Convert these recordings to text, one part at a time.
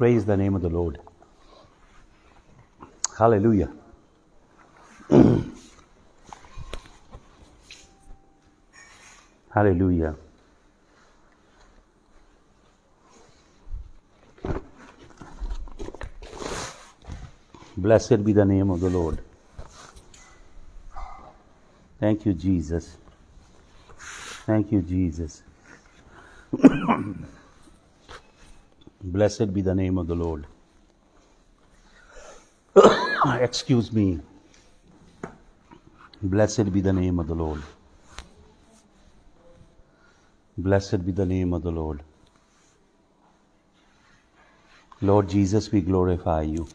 Praise the name of the Lord. Hallelujah. Hallelujah. Blessed be the name of the Lord. Thank you, Jesus. Thank you, Jesus. Blessed be the name of the Lord. Ah, excuse me. Blessed be the name of the Lord. Blessed be the name of the Lord. Lord Jesus, we glorify you.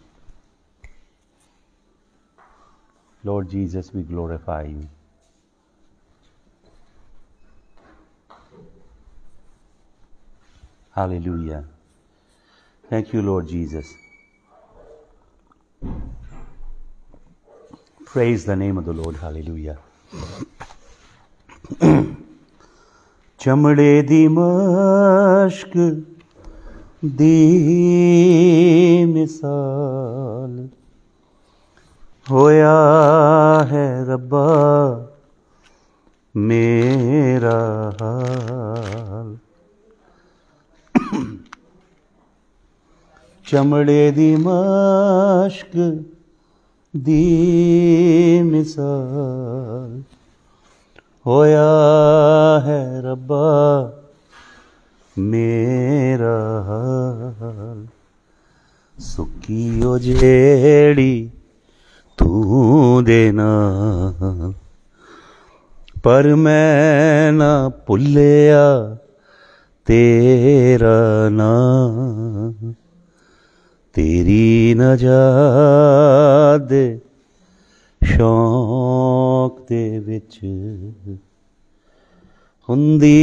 Lord Jesus, we glorify you. Hallelujah. Thank you, Lord Jesus. Praise the name of the Lord. Hallelujah. चमड़े dimashk मश्क दी मिसाल होया है रब्बा ਚਮੜੇ ਦੀ ਮਸ਼ਕ ਦੀ ਮਿਸਾਲ ਹੋਇਆ ਹੈ ਰੱਬਾ ਮੇਰਾ ਹਾਲ ਸੁੱਕੀ ਓ ਜਿਹੜੀ ਤੂੰ ਦੇ ਨਾਲ ਪਰ ਮੈਂ ਨਾ ਭੁੱਲਿਆ ਤੇਰਾ ਨਾਮ तेरी नजाद शौक दे विच हुंदी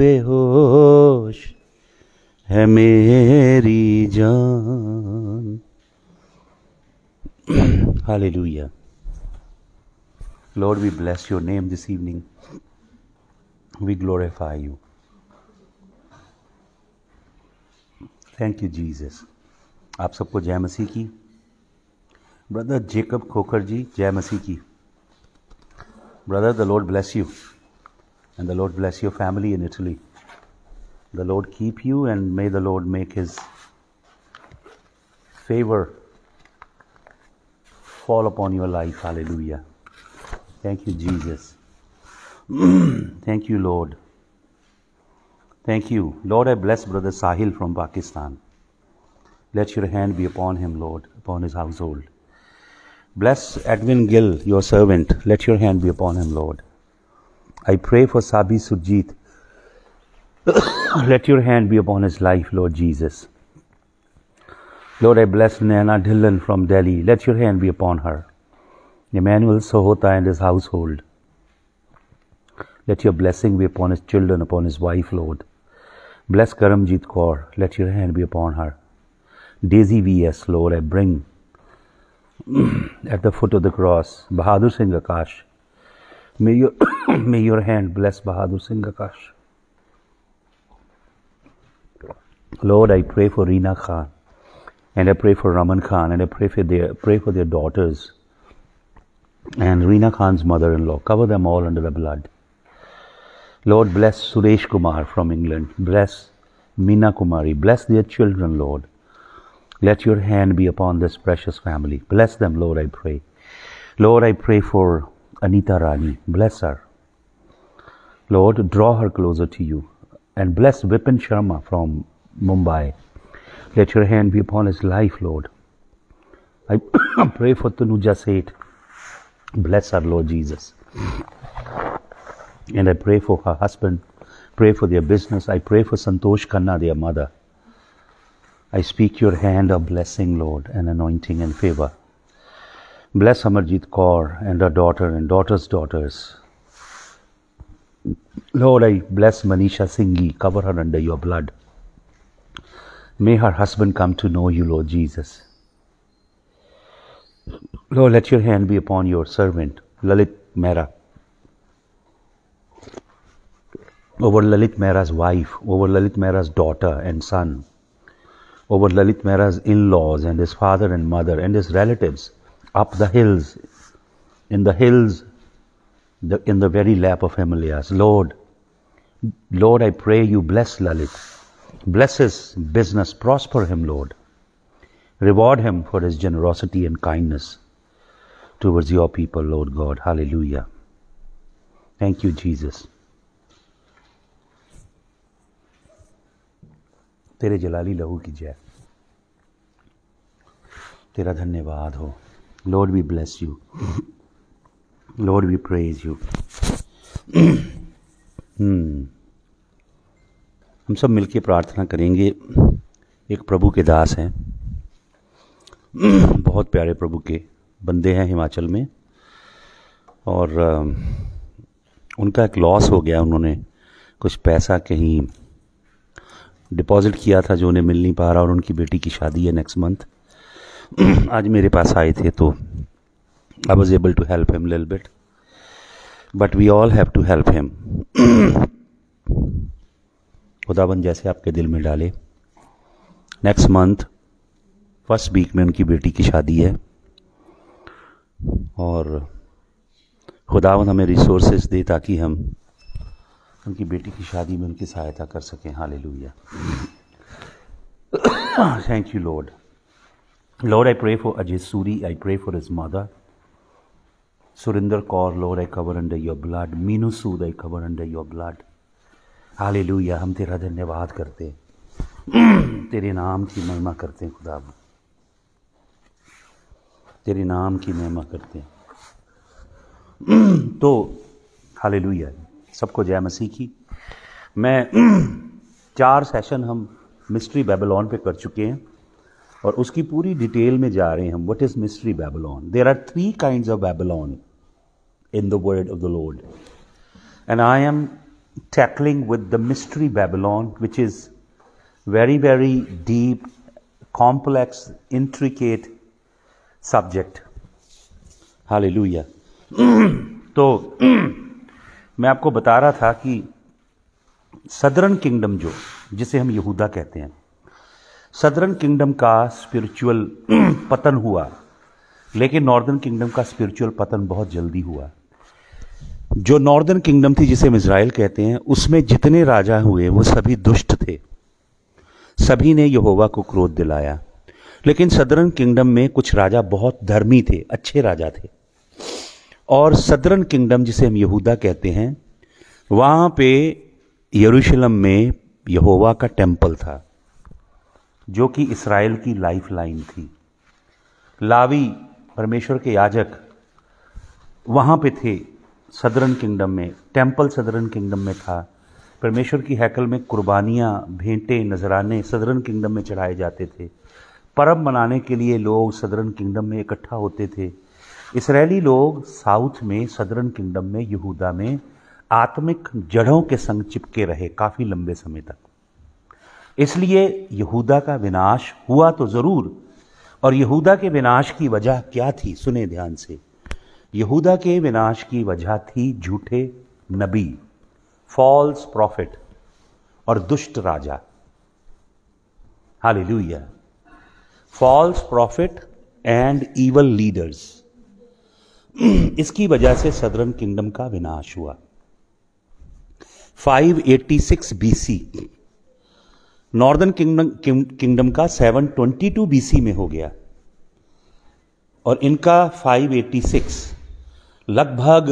बेहोश है मेरी जान hallelujah Lord we bless your name this evening we glorify you thank you Jesus आप सबको जय मसीह की ब्रदर जेकब खोखर जी जय मसीह की brother the Lord bless you and the Lord bless your family in Italy the Lord keep you and may the Lord make his favor fall upon your life. Hallelujah. Thank you, Jesus. Thank you, Lord. Thank you. Lord, I bless Brother Sahil from Pakistan. Let your hand be upon him, Lord, upon his household. Bless Edwin Gill, your servant. Let your hand be upon him, Lord. I pray for Sabi Sujit. Let your hand be upon his life, Lord Jesus. Lord, I bless Nana Dhillon from Delhi. Let your hand be upon her. Emmanuel Sohota and his household. Let your blessing be upon his children, upon his wife, Lord. Bless Karamjit Kaur. Let your hand be upon her. Daisy V.S. Lord I Bring. at the foot of the cross, Bahadur Singh Akash. May your, may your hand bless Bahadur Singh Akash. Lord, I pray for Reena Khan, and I pray for Raman Khan, and I pray for their, pray for their daughters, and Reena Khan's mother-in-law. Cover them all under the blood. Lord, bless Suresh Kumar from England. Bless Meena Kumari. Bless their children, Lord. Let your hand be upon this precious family. Bless them, Lord, I pray. Lord, I pray for Anita Rani. Bless her. Lord, draw her closer to you. And bless Vipin Sharma from Mumbai. Let your hand be upon his life, Lord. I pray for Tanuja Seth. Bless her, Lord Jesus. And I pray for her husband. Pray for their business. I pray for Santosh Khanna, their mother. I speak your hand a blessing, Lord, and anointing and favor. Bless Amarjit Kaur and her daughter and daughter's daughters. Lord, I bless Manisha Singhi. Cover her under your blood. May her husband come to know you, Lord Jesus. Lord, let your hand be upon your servant, Lalit Mehra. Over Lalit Mehra's wife, over Lalit Mehra's daughter and son, over Lalit Mehra's in laws and his father and mother and his relatives up the hills, in the hills, the, in the very lap of Himalayas. Lord, Lord, I pray you bless Lalit. Bless his business, prosper him, Lord. Reward him for his generosity and kindness towards your people, Lord God. Hallelujah. Thank you, Jesus. तेरे जलाली लहू की जय तेरा धन्यवाद हो Lord we bless you Lord we praise you हम सब मिलके प्रार्थना करेंगे एक प्रभु के दास हैं बहुत प्यारे प्रभु के बंदे हैं हिमाचल में और उनका एक लॉस हो गया उन्होंने कुछ पैसा कहीं डिपॉज़िट किया था जो उन्हें मिल नहीं पा रहा और उनकी बेटी की शादी है नेक्स्ट मंथ आज मेरे पास आए थे तो I was able to help him lil bit but we all have to help him खुदाबंद जैसे आपके दिल में डाले नेक्स्ट मंथ फर्स्ट वीक में उनकी बेटी की शादी है और खुदावन हमें रिसोर्सेज दे ताकि हम उनकी बेटी की शादी में उनकी सहायता कर सकें hallelujah thank you Lord Lord I pray for Ajay Suri I pray for his mother Surendra Kaur Lord I cover under your blood Meenu Sood I cover under your blood hallelujah हम तेरा धन्यवाद करते हैं तेरे नाम की महिमा करते हैं खुदा तेरे नाम की महिमा करते हैं तो हाल लुया सबको जय मसीह की मैं चार सेशन हम मिस्ट्री बेबलॉन पे कर चुके हैं और उसकी पूरी डिटेल में जा रहे हैं हम what is mystery Babylon there are three kind of Babylon in the world of the Lord and I am tackling with the mystery Babylon which is very very deep complex intricate subject हाल तो मैं आपको बता रहा था कि southern kingdom जो जिसे हम यहूदा कहते हैं सदरन किंगडम का स्पिरिचुअल पतन हुआ लेकिन नॉर्दर्न किंगडम का स्पिरिचुअल पतन बहुत जल्दी हुआ जो नॉर्दर्न किंगडम थी जिसे हम इसराइल कहते हैं उसमें जितने राजा हुए वो सभी दुष्ट थे सभी ने यहोवा को क्रोध दिलाया लेकिन सदरन किंगडम में कुछ राजा बहुत धर्मी थे अच्छे राजा थे और सदरन किंगडम जिसे हम यहूदा कहते हैं वहाँ पे यरूशलम में यहोवा का टेम्पल था जो कि इसराइल की लाइफ लाइन थी लावी परमेश्वर के याजक वहाँ पे थे सदरन किंगडम में टेम्पल सदरन किंगडम में था परमेश्वर की हैकल में कुर्बानियाँ भेंटे नजराने सदरन किंगडम में चढ़ाए जाते थे परब मनाने के लिए लोग सदरन किंगडम में इकट्ठा होते थे इसराइली लोग साउथ में सदरन किंगडम में यहूदा में आत्मिक जड़ों के संग चिपके रहे काफ़ी लंबे समय तक इसलिए यहूदा का विनाश हुआ तो ज़रूर और यहूदा के विनाश की वजह क्या थी सुने ध्यान से यहूदा के विनाश की वजह थी झूठे नबी फॉल्स प्रॉफिट और दुष्ट राजा हाल false prophet and evil leaders इसकी वजह से सदर्न किंगडम का विनाश हुआ 586 बीसी नॉर्दर्न किंगडम किंगडम का 722 बीसी में हो गया और इनका 586 लगभग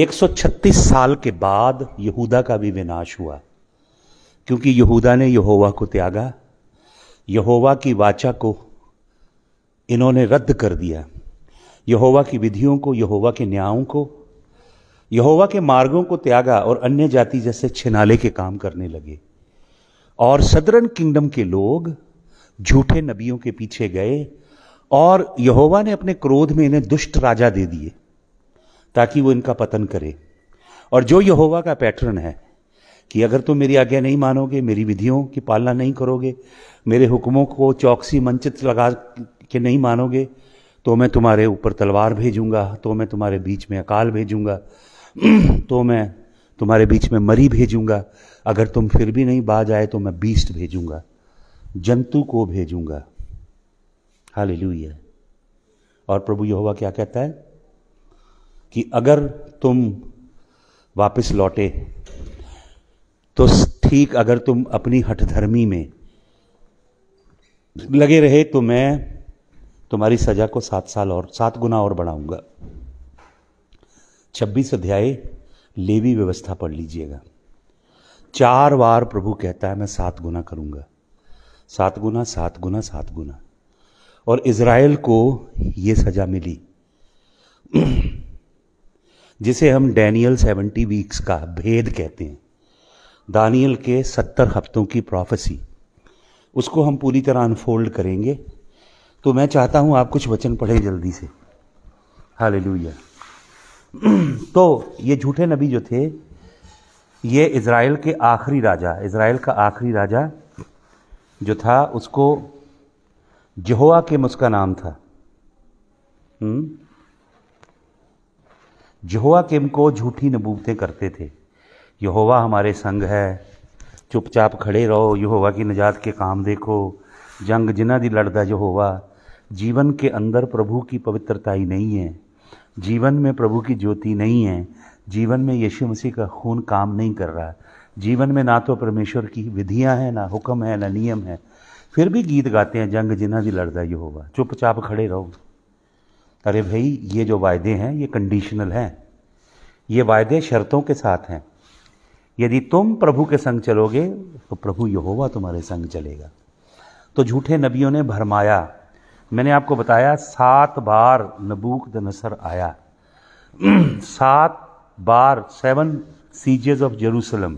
136 साल के बाद यहूदा का भी विनाश हुआ क्योंकि यहूदा ने यहोवा को त्यागा यहोवा की वाचा को इन्होंने रद्द कर दिया यहोवा की विधियों को यहोवा के न्यायों को यहोवा के मार्गों को त्यागा और अन्य जाति जैसे छिनाले के काम करने लगे और सदरन किंगडम के लोग झूठे नबियों के पीछे गए और यहोवा ने अपने क्रोध में इन्हें दुष्ट राजा दे दिए ताकि वो इनका पतन करे और जो यहोवा का पैटर्न है कि अगर तुम मेरी आज्ञा नहीं मानोगे मेरी विधियों की पालना नहीं करोगे मेरे हुक्मों को चौकसी मंचित लगा के नहीं मानोगे तो मैं तुम्हारे ऊपर तलवार भेजूंगा तो मैं तुम्हारे बीच में अकाल भेजूंगा तो मैं तुम्हारे बीच में मरी भेजूंगा अगर तुम फिर भी नहीं बाज आए तो मैं बीस्ट भेजूंगा जंतु को भेजूंगा हालेलुया और प्रभु यहोवा क्या कहता है कि अगर तुम वापस लौटे तो ठीक अगर तुम अपनी हठधर्मी में लगे रहे तो मैं तुम्हारी सजा को सात साल और सात गुना और बढ़ाऊंगा छब्बीस अध्याय लेवी व्यवस्था पढ़ लीजिएगा चार बार प्रभु कहता है मैं सात गुना करूंगा सात गुना सात गुना सात गुना और इज़राइल को यह सज़ा मिली जिसे हम डैनियल सेवेंटी वीक्स का भेद कहते हैं दानियल के सत्तर हफ्तों की प्रोफेसी उसको हम पूरी तरह अनफोल्ड करेंगे तो मैं चाहता हूँ आप कुछ वचन पढ़ें जल्दी से हाल तो ये झूठे नबी जो थे ये इसराइल के आखिरी राजा इसराइल का आखिरी राजा जो था उसको जहोआ के उसका नाम था जहोआ हम्म? किम को झूठी नबूबतें करते थे यहोवा हमारे संग है चुपचाप खड़े रहो यहोवा की निजात के काम देखो जंग जिन्हा दी लड़दा जहोवा जीवन के अंदर प्रभु की पवित्रता ही नहीं है जीवन में प्रभु की ज्योति नहीं है जीवन में यीशु मसीह का खून काम नहीं कर रहा जीवन में ना तो परमेश्वर की विधियां हैं ना हुक्म है ना नियम है फिर भी गीत गाते हैं जंग जिन्हा भी लड़ता ये होगा चुपचाप खड़े रहो अरे भाई ये जो वायदे हैं ये कंडीशनल हैं ये वायदे शर्तों के साथ हैं यदि तुम प्रभु के संग चलोगे तो प्रभु यहोवा तुम्हारे संग चलेगा तो झूठे नबियों ने भरमाया मैंने आपको बताया सात बार नबूक द नसर आया सात बार सेवन सीजेज ऑफ जेरूसलम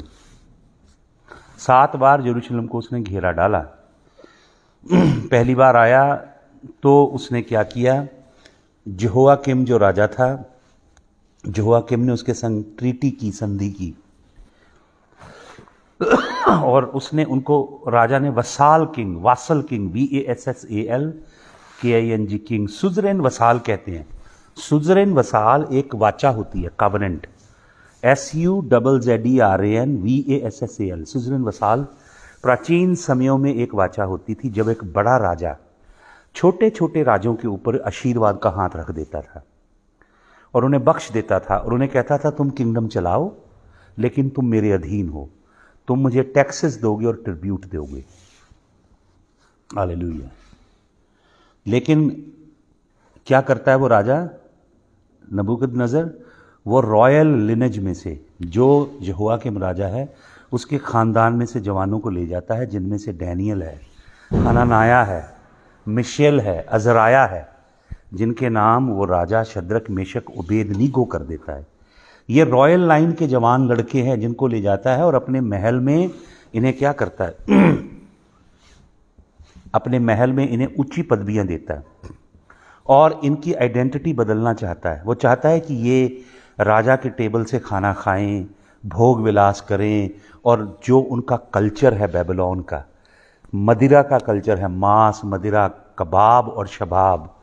सात बार जेरूसलम को उसने घेरा डाला पहली बार आया तो उसने क्या किया जहोआ किम जो राजा था जहोआ किम ने उसके संग ट्रीटी की संधि की और उसने उनको राजा ने vassal king vassal king V A S S A L K I N G king suzerain vassal कहते हैं सुजरेन वसाल एक वाचा होती है covenant S U double Z E R A N V A S S A L suzerain vassal प्राचीन समयों में एक वाचा होती थी जब एक बड़ा राजा छोटे छोटे राजों के ऊपर आशीर्वाद का हाथ रख देता था और उन्हें बख्श देता था और उन्हें कहता था तुम किंगडम चलाओ लेकिन तुम मेरे अधीन हो तुम मुझे टैक्सेस दोगे और ट्रिब्यूट दोगे हालेलुया लेकिन क्या करता है वो राजा नबुकद नज़र वो रॉयल लिनेज में से जो जहुआ के राजा है उसके ख़ानदान में से जवानों को ले जाता है जिनमें से डैनियल है हनानाया है मिशेल है अजराया है जिनके नाम वो राजा शद्रक मेशक उबेदनी को कर देता है ये रॉयल लाइन के जवान लड़के हैं जिनको ले जाता है और अपने महल में इन्हें क्या करता है अपने महल में इन्हें ऊंची पदवियाँ देता है और इनकी आइडेंटिटी बदलना चाहता है वो चाहता है कि ये राजा के टेबल से खाना खाएं भोग विलास करें और जो उनका कल्चर है बेबलोन का मदिरा का कल्चर है मांस मदिरा कबाब और शबाब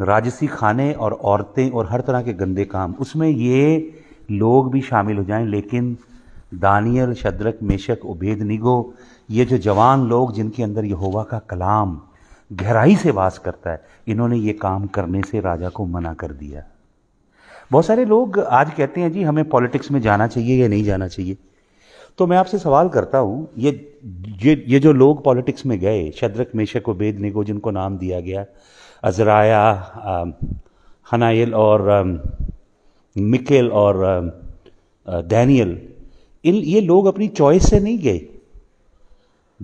राजसी खाने और औरतें और हर तरह के गंदे काम उसमें ये लोग भी शामिल हो जाएं लेकिन दानियल शदरक मेशक उबेद निगो ये जो जवान लोग जिनके अंदर यहोवा का कलाम गहराई से वास करता है इन्होंने ये काम करने से राजा को मना कर दिया बहुत सारे लोग आज कहते हैं जी हमें पॉलिटिक्स में जाना चाहिए या नहीं जाना चाहिए तो मैं आपसे सवाल करता हूँ ये ये ये जो लोग पॉलिटिक्स में गए शद्रक मेशक को ने को जिनको नाम दिया गया अजराया हनाइल और मिकेल और दैनियल इन ये लोग अपनी चॉइस से नहीं गए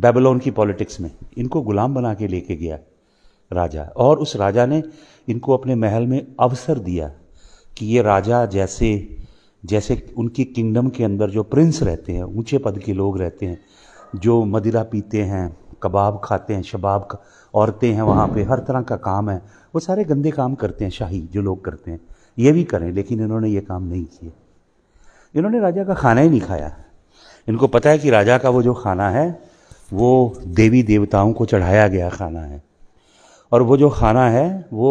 बेबलोन की पॉलिटिक्स में इनको गुलाम बना के लेके गया राजा और उस राजा ने इनको अपने महल में अवसर दिया कि ये राजा जैसे जैसे उनकी किंगडम के अंदर जो प्रिंस रहते हैं ऊंचे पद के लोग रहते हैं जो मदिरा पीते हैं कबाब खाते हैं शबाब औरतें हैं वहाँ पे हर तरह का काम है वो सारे गंदे काम करते हैं शाही जो लोग करते हैं ये भी करें लेकिन इन्होंने ये काम नहीं किए इन्होंने राजा का खाना ही नहीं खाया इनको पता है कि राजा का वो जो खाना है वो देवी देवताओं को चढ़ाया गया खाना है और वो जो खाना है वो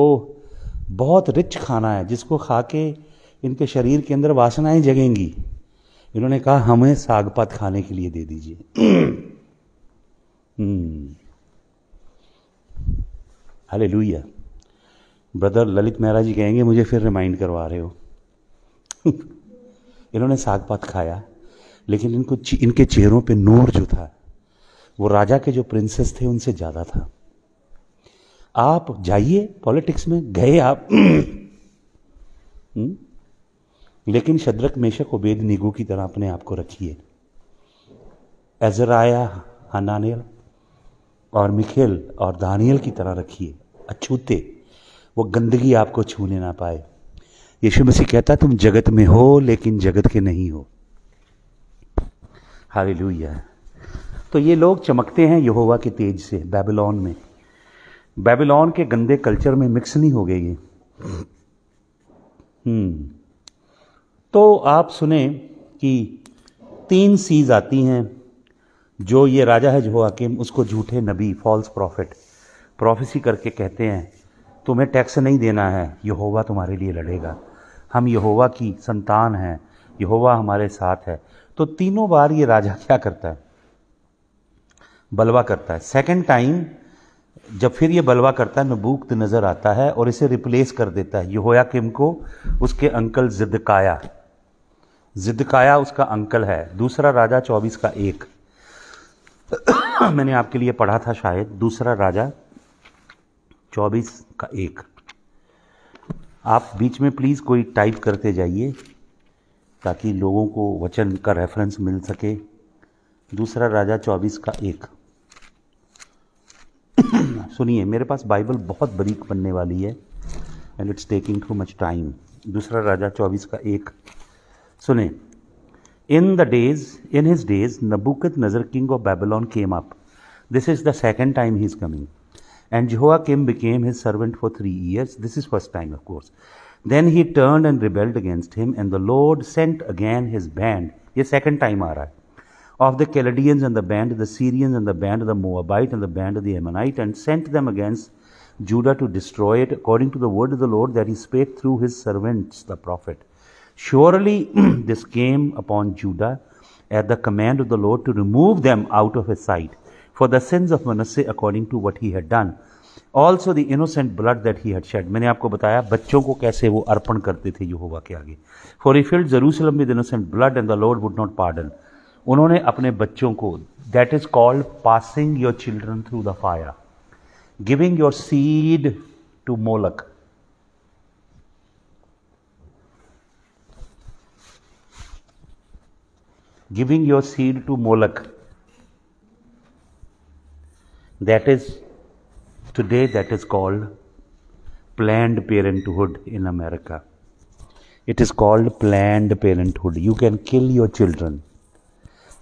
बहुत रिच खाना है जिसको खा के इनके शरीर के अंदर वासनाएं जगेंगी इन्होंने कहा हमें सागपात खाने के लिए दे दीजिए हले हम्म। लुइया ब्रदर ललित मेहरा जी कहेंगे मुझे फिर रिमाइंड करवा रहे हो इन्होंने सागपात खाया लेकिन इनको इनके चेहरों पे नूर जो था वो राजा के जो प्रिंसेस थे उनसे ज़्यादा था आप जाइए पॉलिटिक्स में गए आप हम्म? लेकिन शद्रक मेशक उबेद निगू की तरह अपने आप को रखिए एजराया हनानियल और मिखेल और दानियल की तरह रखिए अछूते वो गंदगी आपको छूने ना पाए यीशु मसीह कहता तुम जगत में हो लेकिन जगत के नहीं हो लुया तो ये लोग चमकते हैं यहोवा के तेज से बेबीलोन में बेबीलोन के गंदे कल्चर में मिक्स नहीं हो गए ये हम्म। तो आप सुने कि तीन सीज आती हैं जो ये राजा है जो हाकिम उसको झूठे नबी फॉल्स प्रॉफिट प्रोफेसी करके कहते हैं तुम्हें टैक्स नहीं देना है यहोवा तुम्हारे लिए लड़ेगा हम यहोवा की संतान हैं यहोवा हमारे साथ है तो तीनों बार ये राजा क्या करता है बलवा करता है सेकेंड टाइम जब फिर ये बलवा करता है नबूक्त नज़र आता है और इसे रिप्लेस कर देता है यहोया किम को उसके अंकल जिदकाया जिदकाया उसका अंकल है दूसरा राजा चौबीस का एक मैंने आपके लिए पढ़ा था शायद दूसरा राजा चौबीस का एक आप बीच में प्लीज़ कोई टाइप करते जाइए ताकि लोगों को वचन का रेफरेंस मिल सके दूसरा राजा चौबीस का एक सुनिए मेरे पास बाइबल बहुत बरीक बनने वाली है and it's taking too much time दूसरा राजा चौबीस का एक सुने in the days in his days Nebuchadnezzar king of Babylon came up this is the second time he is coming and Jehoiakim became his servant for three years this is first time of course then he turn and rebelled against him and the Lord sent again his band ये second time आ रहा है of the Chaldeans and the band, the Syrians and the band, the Moabite and the band, the Ammonite, and sent them against Judah to destroy it, according to the word of the Lord that he spake through his servants, the prophet. Surely this came upon Judah at the command of the Lord to remove them out of his sight for the sins of Manasseh according to what he had done. also the innocent blood that he had shed. मैंने आपको बताया बच्चों को कैसे वो अर्पण करते थे यहोवा के आगे for he filled Jerusalem with innocent blood and the Lord उन्होंने अपने बच्चों को that is called passing your children through the fire giving your seed to Molech giving your seed to Molech that is today that is called planned parenthood in America it is called planned parenthood you can kill your children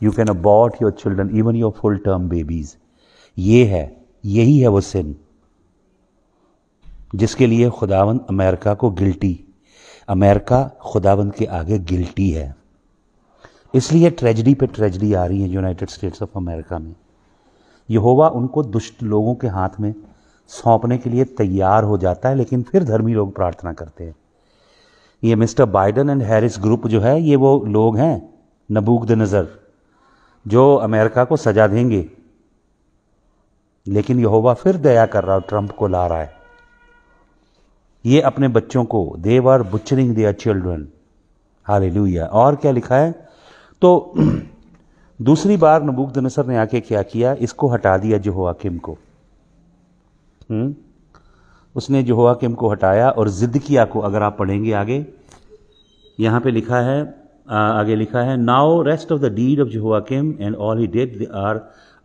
you can abort your children even your full term babies ये है यही है वो सिन जिसके लिए खुदावंद America को guilty America खुदावंद के आगे गिल्टी है इसलिए ट्रेजडी पे ट्रेजडी आ रही है यूनाइटेड स्टेट्स ऑफ अमेरिका में यहोवा उनको दुष्ट लोगों के हाथ में सौंपने के लिए तैयार हो जाता है लेकिन फिर धर्मी लोग प्रार्थना करते हैं ये Mister Biden and Harris group जो है ये वो लोग हैं नबूक द नज़र जो अमेरिका को सजा देंगे लेकिन यहोवा फिर दया कर रहा है ट्रंप को ला रहा है ये अपने बच्चों को they were butchering their children hallelujah और क्या लिखा है तो दूसरी बार नबूक दनसर ने आके क्या किया इसको हटा दिया जो जोहाकिम को हुँ? हम्म? उसने जोहाकिम को हटाया और ज़िद किया को अगर आप पढ़ेंगे आगे यहां पे लिखा है आगे लिखा है now rest of the deed of Jehoiakim and all he did are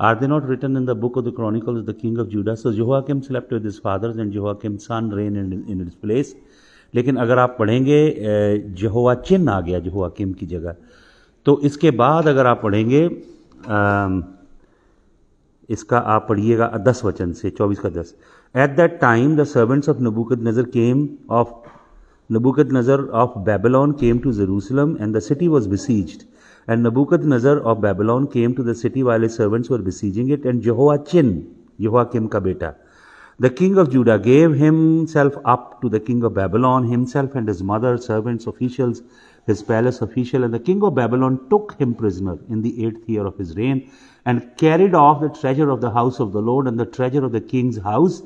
are they not written in the book of the chronicle of the king of Judah so Jehoiakim slept with his fathers and Jehoiakim son reign in its place लेकिन अगर आप पढ़ेंगे जहोवा चिन्ह आ गया किम की जगह तो इसके बाद अगर आप पढ़ेंगे इसका आप पढ़िएगा दस वचन से चौबीस का दस at that time the servants of Nebuchadnezzar came of Nebuchadnezzar of Babylon came to Jerusalem, and the city was besieged. And Nebuchadnezzar of Babylon came to the city while his servants were besieging it, and Jehoiachin, Jehoiakim ka beta, the king of Judah, gave himself up to the king of Babylon, himself and his mother, servants, officials, his palace official, and the king of Babylon took him prisoner in the eighth year of his reign, and carried off the treasure of the house of the Lord and the treasure of the king's house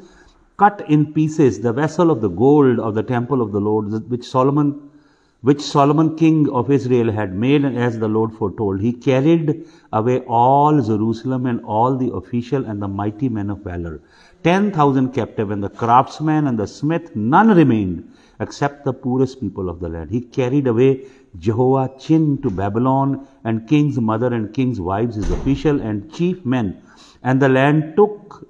cut in pieces the vessel of the gold of the temple of the Lord, which Solomon, which Solomon king of Israel had made, as the Lord foretold. He carried away all Jerusalem and all the official and the mighty men of valor, ten thousand captive, and the craftsmen and the smith, none remained except the poorest people of the land. He carried away Jehovah Chin to Babylon, and king's mother and king's wives, his official and chief men. And the land took,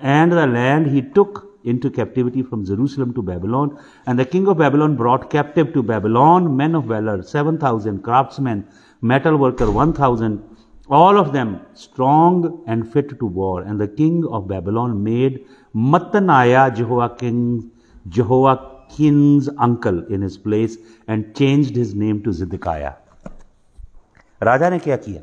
and the land he took into captivity from Jerusalem to Babylon. And the king of Babylon brought captive to Babylon men of valor, 7,000 craftsmen, metal worker 1,000, all of them strong and fit to war. And the king of Babylon made Mattaniah, Jehoiakim, Jehoiakim's uncle in his place and changed his name to Zedekiah. Raja ne kya किया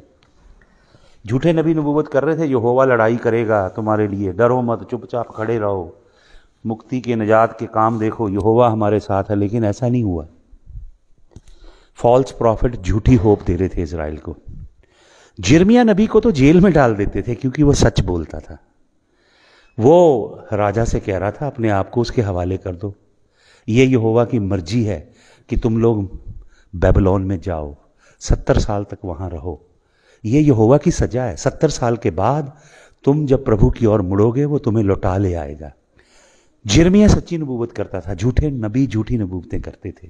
झूठे नबी नबूवत कर रहे थे यहोवा लड़ाई करेगा तुम्हारे लिए डरो मत चुपचाप खड़े रहो मुक्ति के निजात के काम देखो यहोवा हमारे साथ है लेकिन ऐसा नहीं हुआ फॉल्स प्रॉफिट झूठी होप दे रहे थे इसराइल को जिरमिया नबी को तो जेल में डाल देते थे क्योंकि वो सच बोलता था वो राजा से कह रहा था अपने आप को उसके हवाले कर दो ये यहोवा की मर्जी है कि तुम लोग बेबलोन में जाओ सत्तर साल तक वहां रहो ये यहोवा की सजा है सत्तर साल के बाद तुम जब प्रभु की ओर मुड़ोगे वो तुम्हें लौटा ले आएगा जिरमिया सच्ची नबूवत करता था झूठे नबी झूठी नबूवतें करते थे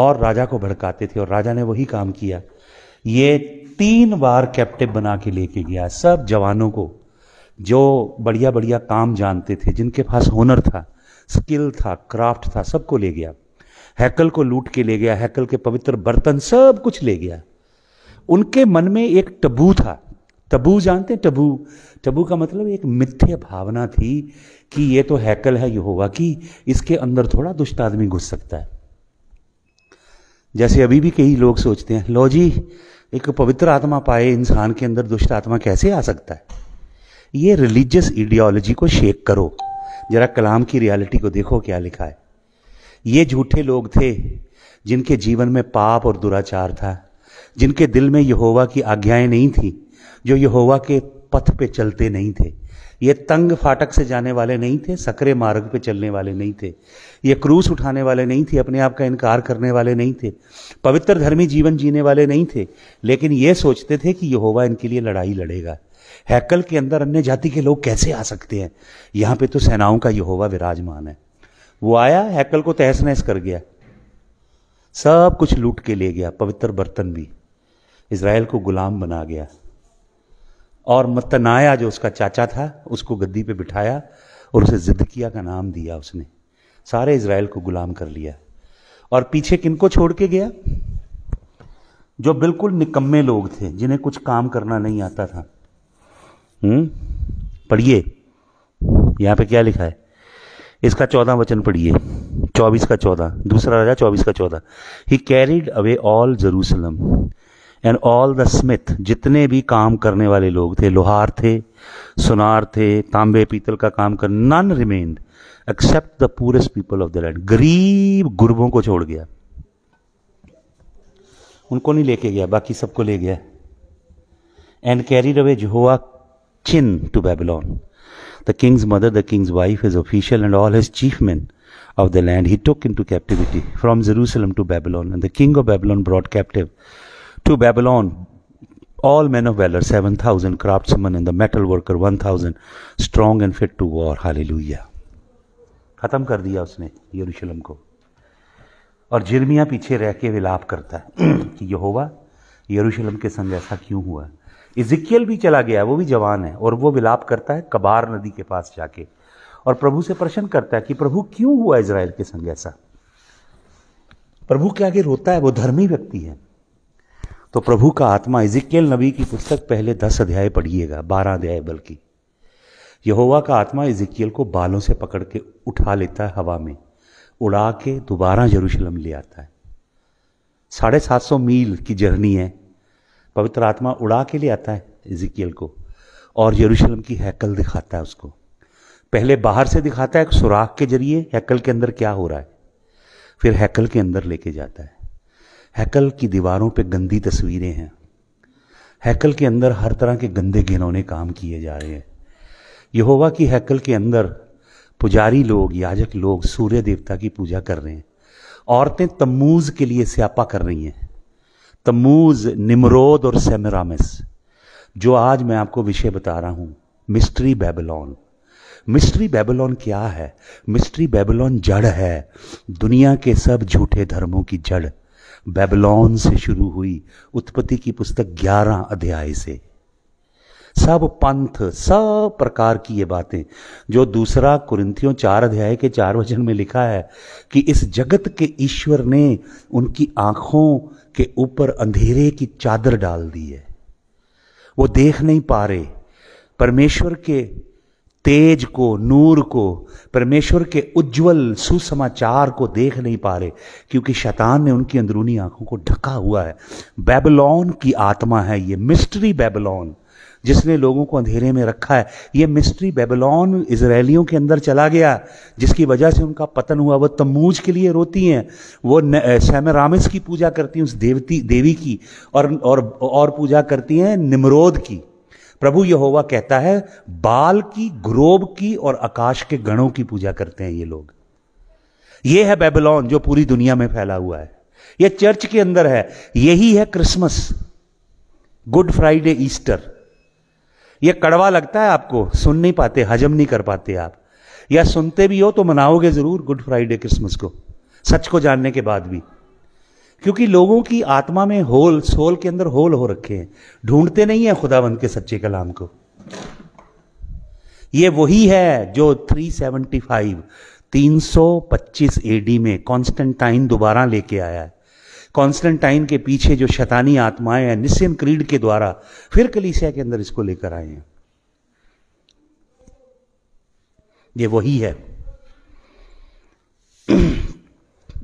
और राजा को भड़काते थे और राजा ने वही काम किया ये तीन बार कैप्टिव बना के लेके गया सब जवानों को जो बढ़िया बढ़िया काम जानते थे जिनके पास हुनर था स्किल था क्राफ्ट था सबको ले गया हैकल को लूट के ले गया हैकल के पवित्र बर्तन सब कुछ ले गया उनके मन में एक टबू था टबू जानते टबू टबू का मतलब एक मिथ्य भावना थी कि ये तो हैकल है यहोवा की इसके अंदर थोड़ा दुष्ट आदमी घुस सकता है जैसे अभी भी कई लोग सोचते हैं लो जी एक पवित्र आत्मा पाए इंसान के अंदर दुष्ट आत्मा कैसे आ सकता है ये रिलीजियस आइडियोलॉजी को शेक करो जरा कलाम की रियलिटी को देखो क्या लिखा है ये झूठे लोग थे जिनके जीवन में पाप और दुराचार था जिनके दिल में यहोवा की आज्ञाएं नहीं थी जो यहोवा के पथ पे चलते नहीं थे ये तंग फाटक से जाने वाले नहीं थे सकरे मार्ग पे चलने वाले नहीं थे ये क्रूस उठाने वाले नहीं थे अपने आप का इनकार करने वाले नहीं थे पवित्र धर्मी जीवन जीने वाले नहीं थे लेकिन ये सोचते थे कि यहोवा इनके लिए लड़ाई लड़ेगा हैकल के अंदर अन्य जाति के लोग कैसे आ सकते हैं यहाँ पे तो सेनाओं का यहोवा विराजमान है वो आया हैकल को तहस नहस कर गया सब कुछ लूट के ले गया पवित्र बर्तन भी इसराइल को गुलाम बना गया और मतनाया जो उसका चाचा था उसको गद्दी पे बिठाया और उसे जिदकिया का नाम दिया उसने सारे इसराइल को गुलाम कर लिया और पीछे किनको छोड़ के गया जो बिल्कुल निकम्मे लोग थे जिन्हें कुछ काम करना नहीं आता था हम्म? पढ़िए यहाँ पे क्या लिखा है इसका चौदह वचन पढ़िए चौबीस का चौदह दूसरा राजा चौबीस का चौदह he carried away all Jerusalem and all the smith जितने भी काम करने वाले लोग थे लोहार थे सुनार थे तांबे पीतल का काम कर none remained except the poorest people of the land गरीब गुरबों को छोड़ गया उनको नहीं लेके गया बाकी सबको ले गया and carried away Jehoiachin to Babylon the king's mother the king's wife his official and all his chief man the land he took into captivity from Jerusalem to Babylon and the king of Babylon brought captive to Babylon. All men of valor, 7,000 craftsmen and the metal worker, 1,000 strong and fit to war. Hallelujah. ख़त्म कर दिया उसने यरूशलेम को और जिरमिया पीछे रह के विलाप करता है कि होगा यरूशलम के संग ऐसा क्यों हुआ इजिकियल भी चला गया वो भी जवान है और वो विलाप करता है कबार नदी के पास जाके और प्रभु से प्रश्न करता है कि प्रभु क्यों हुआ इसराइल के संग ऐसा प्रभु के आगे रोता है वो धर्मी व्यक्ति है तो प्रभु का आत्मा इजिकेल नबी की पुस्तक पहले दस अध्याय पढ़िएगा बारह अध्याय बल्कि यहोवा का आत्मा इजिकेल को बालों से पकड़ के उठा लेता है हवा में उड़ा के दोबारा यरूशलेम ले आता है साढ़े सात सौ मील की जर्नी है पवित्र आत्मा उड़ा के ले आता है इजिकेल को और यरूशलेम की हैकल दिखाता है उसको पहले बाहर से दिखाता है सुराख के जरिए हैकल के अंदर क्या हो रहा है फिर हैकल के अंदर लेके जाता है हैकल की दीवारों पे गंदी तस्वीरें हैं हैकल के अंदर हर तरह के गंदे घिनौने काम किए जा रहे हैं यहोवा की हैकल के अंदर पुजारी लोग याजक लोग सूर्य देवता की पूजा कर रहे हैं औरतें तमूज के लिए स्यापा कर रही हैं तमूज निमरोद और सेमरामिस जो आज मैं आपको विषय बता रहा हूँ मिस्ट्री बेबलॉन मिस्ट्री बेबलॉन क्या है मिस्ट्री बेबलॉन जड़ है दुनिया के सब झूठे धर्मों की जड़ बेबलॉन से शुरू हुई उत्पत्ति की पुस्तक 11 अध्याय से सब पंथ सब प्रकार की ये बातें जो दूसरा कुरिंथियों चार अध्याय के चार वचन में लिखा है कि इस जगत के ईश्वर ने उनकी आंखों के ऊपर अंधेरे की चादर डाल दी है वो देख नहीं पा रहे परमेश्वर के तेज को नूर को परमेश्वर के उज्जवल सुसमाचार को देख नहीं पा रहे क्योंकि शैतान ने उनकी अंदरूनी आंखों को ढका हुआ है बेबलॉन की आत्मा है ये मिस्ट्री बेबलॉन जिसने लोगों को अंधेरे में रखा है ये मिस्ट्री बेबलॉन इसराइलियों के अंदर चला गया जिसकी वजह से उनका पतन हुआ वो तमूज के लिए रोती हैं वो सैमरामिस की पूजा करती हैं उस देवती देवी की और और और पूजा करती हैं निमरोद की प्रभु यहोवा कहता है बाल की ग्रोब की और आकाश के गणों की पूजा करते हैं ये लोग ये है बेबलॉन जो पूरी दुनिया में फैला हुआ है ये चर्च के अंदर है यही है क्रिसमस गुड फ्राइडे ईस्टर ये कड़वा लगता है आपको सुन नहीं पाते हजम नहीं कर पाते आप या सुनते भी हो तो मनाओगे जरूर गुड फ्राइडे क्रिसमस को सच को जानने के बाद भी क्योंकि लोगों की आत्मा में होल सोल के अंदर होल हो रखे हैं ढूंढते नहीं है खुदाबंद के सच्चे कलाम को ये वही है जो 375 325 एडी में कॉन्स्टेंटाइन दोबारा लेके आया है कॉन्स्टेंटाइन के पीछे जो शैतानी आत्माएं हैं निस्सियन क्रीड के द्वारा फिर कलीसिया के अंदर इसको लेकर आए हैं ये वही है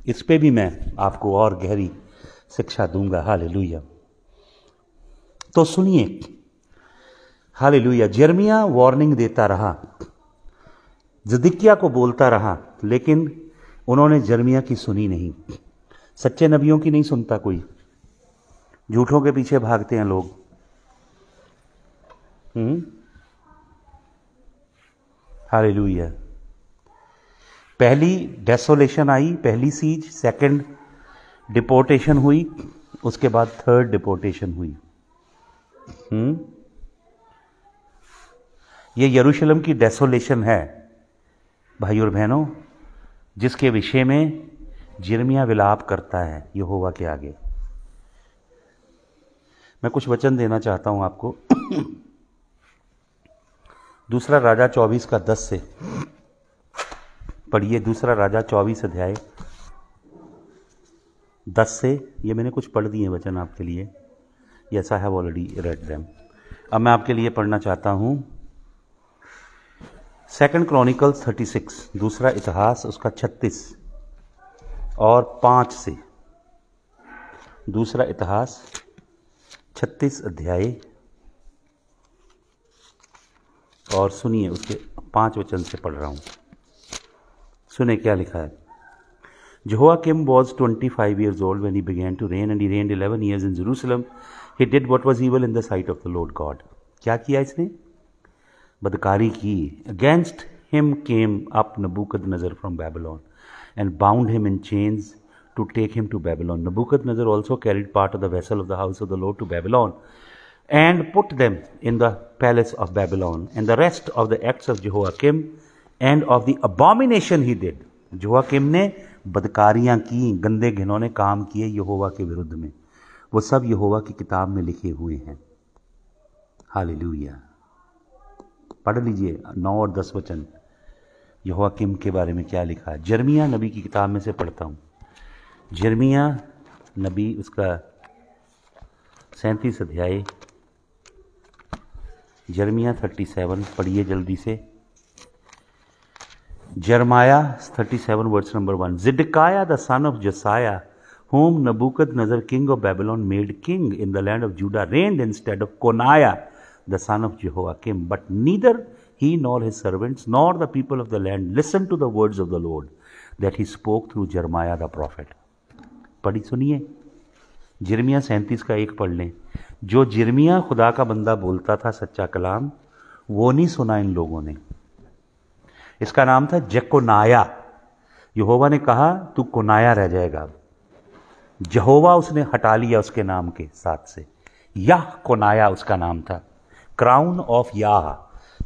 इस पे भी मैं आपको और गहरी शिक्षा दूंगा हाल तो सुनिए हाल लुया जर्मिया वार्निंग देता रहा जदिकिया को बोलता रहा लेकिन उन्होंने जर्मिया की सुनी नहीं सच्चे नबियों की नहीं सुनता कोई झूठों के पीछे भागते हैं लोग हम्म? हाल लुया पहली डेसोलेशन आई पहली सीज सेकंड डिपोर्टेशन हुई उसके बाद थर्ड डिपोर्टेशन हुई हम्म ये यरूशलेम की डेसोलेशन है भाई और बहनों जिसके विषय में जिरमिया विलाप करता है यहोवा के आगे मैं कुछ वचन देना चाहता हूं आपको दूसरा राजा चौबीस का दस से पढ़िए दूसरा राजा चौबीस अध्याय दस से ये मैंने कुछ पढ़ दिए वचन आपके लिए yes I have already read them अब मैं आपके लिए पढ़ना चाहता हूँ सेकंड क्रॉनिकल्स सिक्स दूसरा इतिहास उसका छत्तीस और पांच से दूसरा इतिहास छत्तीस अध्याय और सुनिए उसके पांच वचन से पढ़ रहा हूँ सुने क्या लिखा है Jehoiakim was twenty five years old when he began to reign and he reign eleven years in Jerusalem he did what was evil in the sight of the Lord God क्या किया इसने बदकारी की against him came up Nebuchadnezzar from Babylon and bound him in chains to take him to Babylon Nebuchadnezzar also carried part of the vessel of the house of the Lord to Babylon and put them in the palace of Babylon and the rest of the acts of Jehoiakim and of the abomination he did किम ने बदकारियां की गंदे घिनौने काम किए यहोवा के विरुद्ध में वो सब यहोवा की किताब में लिखे हुए हैं हालेलुया पढ़ लीजिए नौ और दस वचन यहोवा किम के बारे में क्या लिखा है जर्मिया नबी की किताब में से पढ़ता हूँ जर्मिया नबी उसका सैंतीस अध्याय जर्मिया थर्टी सेवन पढ़िए जल्दी से Jeremiah 37, verse number 1. Zedekiah, the son of Josiah, whom Nebuchadnezzar, king of Babylon, made king in the land of Judah, reigned instead of Coniah, the son of Jehoiakim. But neither he nor his servants, nor the people of the land, listened to the words of the Lord that he spoke through Jeremiah the prophet. पढ़ी सुनिए जर्मिया सैंतीस का एक पढ़ लें जो जर्मिया खुदा का बंदा बोलता था सच्चा कलाम वो नहीं सुना इन लोगों ने इसका नाम था जकोनाया यहोवा ने कहा तू कोनाया रह जाएगा जहोवा उसने हटा लिया उसके नाम के साथ से यह कोनाया उसका नाम था क्राउन ऑफ याह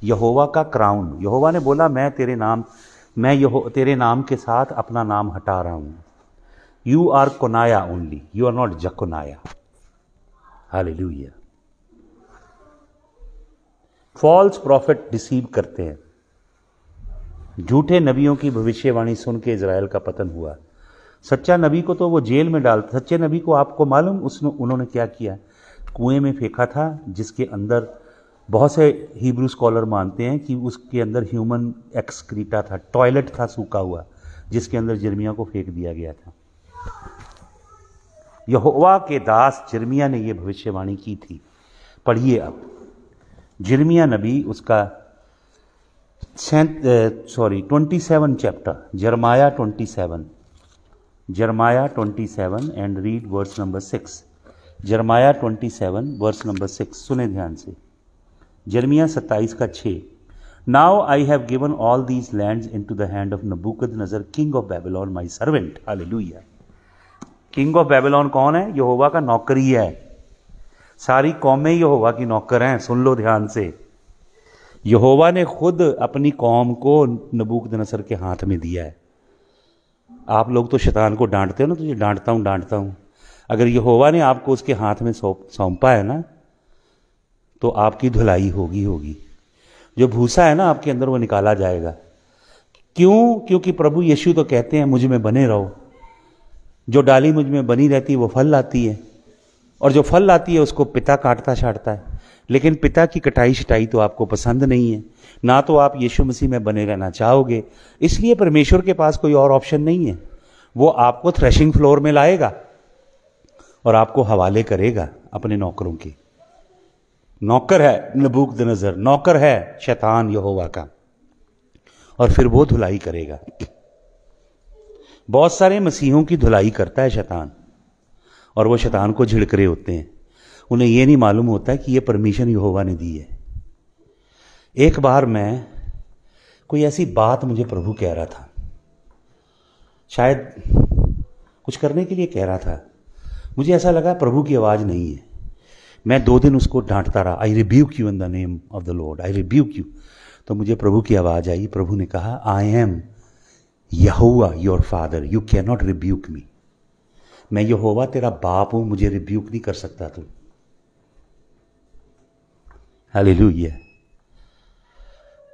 यहोवा का क्राउन यहोवा ने बोला मैं तेरे नाम मैं यहो तेरे नाम के साथ अपना नाम हटा रहा हूं you are Coniah only you are not Jeconiah hallelujah false prophet deceive करते हैं झूठे नबियों की भविष्यवाणी सुन के इसराइल का पतन हुआ सच्चा नबी को तो वो जेल में डाल सच्चे नबी को आपको मालूम उसने उन्होंने क्या किया कुएं में फेंका था जिसके अंदर बहुत से हिब्रू स्कॉलर मानते हैं कि उसके अंदर ह्यूमन एक्सक्रीटा था टॉयलेट था सूखा हुआ जिसके अंदर जर्मिया को फेंक दिया गया था यहोवा के दास जर्मिया ने यह भविष्यवाणी की थी पढ़िए अब जर्मिया नबी उसका sorry twenty seven chapter Jeremiah twenty seven Jeremiah twenty seven and read verse number six Jeremiah twenty seven verse number six सुने ध्यान से जर्मिया सत्ताईस का छः now I have given all these land into the hand of Nebuchadnezzar king of Babylon my servant hallelujah king of Babylon कौन है यहोवा का नौकरी है सारी कौमें यहोवा की नौकर हैं सुन लो ध्यान से यहोवा ने खुद अपनी कौम को नबूक नसर के हाथ में दिया है आप लोग तो शैतान को डांटते हो ना तो ये डांटता हूँ डांटता हूँ अगर यहोवा ने आपको उसके हाथ में सौंपा है ना तो आपकी धुलाई होगी होगी जो भूसा है ना आपके अंदर वो निकाला जाएगा क्यों क्योंकि प्रभु यीशु तो कहते हैं मुझ में बने रहो जो डाली मुझ में बनी रहती है वो फल लाती है और जो फल लाती है उसको पिता काटता छाटता है लेकिन पिता की कटाई शटाई तो आपको पसंद नहीं है ना तो आप यीशु मसीह में बने रहना चाहोगे इसलिए परमेश्वर के पास कोई और ऑप्शन नहीं है वो आपको थ्रेशिंग फ्लोर में लाएगा और आपको हवाले करेगा अपने नौकरों के नौकर है नबूक नजर नौकर है शैतान यहोवा का और फिर वो धुलाई करेगा बहुत सारे मसीहों की धुलाई करता है शैतान और वो शैतान को झिड़करे होते हैं उन्हें यह नहीं मालूम होता कि यह परमिशन यहोवा ने दी है एक बार मैं कोई ऐसी बात मुझे प्रभु कह रहा था शायद कुछ करने के लिए कह रहा था मुझे ऐसा लगा प्रभु की आवाज़ नहीं है मैं दो दिन उसको डांटता रहा I rebuke in the name of the lord I rebuke तो मुझे प्रभु की आवाज़ आई प्रभु ने कहा I am Jehovah your father you can not rebuke me मैं यहोवा तेरा बाप हूं मुझे रिब्यूक नहीं कर सकता तू हालेलुया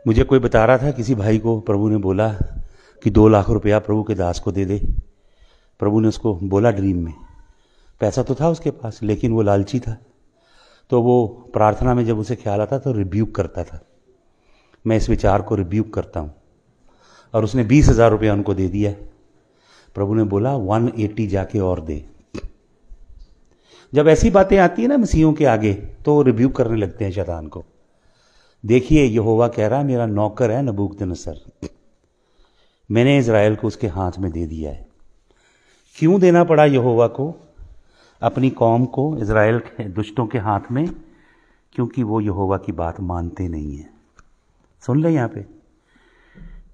मुझे कोई बता रहा था किसी भाई को प्रभु ने बोला कि दो लाख रुपया प्रभु के दास को दे दे प्रभु ने उसको बोला ड्रीम में पैसा तो था उसके पास लेकिन वो लालची था तो वो प्रार्थना में जब उसे ख्याल आता तो रिब्यूक करता था मैं इस विचार को रिब्यूक करता हूँ और उसने बीस हज़ार रुपया उनको दे दिया प्रभु ने बोला वन एट्टी जाके और दे जब ऐसी बातें आती है ना मसीहों के आगे तो रिव्यू करने लगते हैं शैतान को देखिए यहोवा कह रहा है मेरा नौकर है नबूक मैंने इसराइल को उसके हाथ में दे दिया है क्यों देना पड़ा यहोवा को अपनी कौम को इसराइल के दुष्टों के हाथ में क्योंकि वो यहोवा की बात मानते नहीं हैं सुन लें यहाँ पे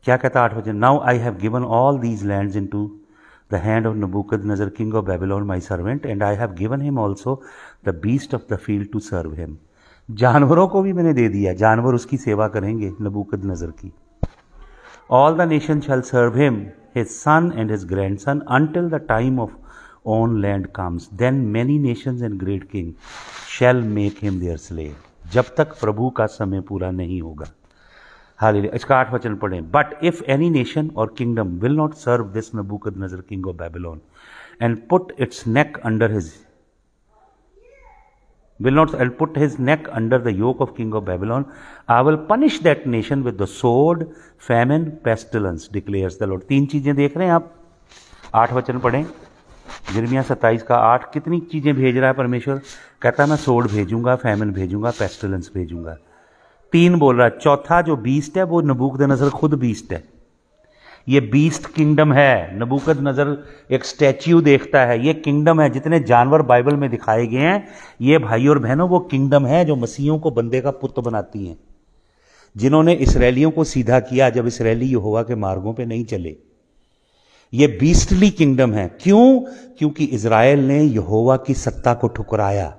क्या कहता आठ बजे now I have given all these land into hand of of नजर king of Babylon my servant and I have given him also the beast of the field to serve him जानवरों को भी मैंने दे दिया जानवर उसकी सेवा करेंगे नबूकद नज़र की all the nation shall serve him his son and his grandson until the time of own land comes then many nation and great king shall make him their slave जब तक प्रभु का समय पूरा नहीं होगा ही इसका आठ वचन पढ़ें but if any nation or kingdom will not serve this Nebuchadnezzar king of Babylon and put its neck under his will not and put his neck under the yoke of king of babylon I will punish that nation with the sword famine pestilence declares the lord तीन चीजें देख रहे हैं आप आठ वचन पढ़ें गिरमिया सत्ताईस का आठ कितनी चीजें भेज रहा है परमेश्वर कहता है मैं सोड भेजूंगा फैमिन भेजूंगा पेस्टिलेंस भेजूंगा तीन बोल रहा है चौथा जो बीस्ट है वो नबूकद नजर खुद बीस्ट है ये बीस्ट किंगडम है नबूकद नजर एक स्टैच्यू देखता है ये किंगडम है जितने जानवर बाइबल में दिखाए गए हैं ये भाई और बहनों वो किंगडम है जो मसीहों को बंदे का पुत्र बनाती हैं जिन्होंने इसराइलियों को सीधा किया जब इसराइली यहोवा के मार्गों पे नहीं चले ये बीस्टली किंगडम है क्यों क्योंकि इसराइल ने यहोवा की सत्ता को ठुकराया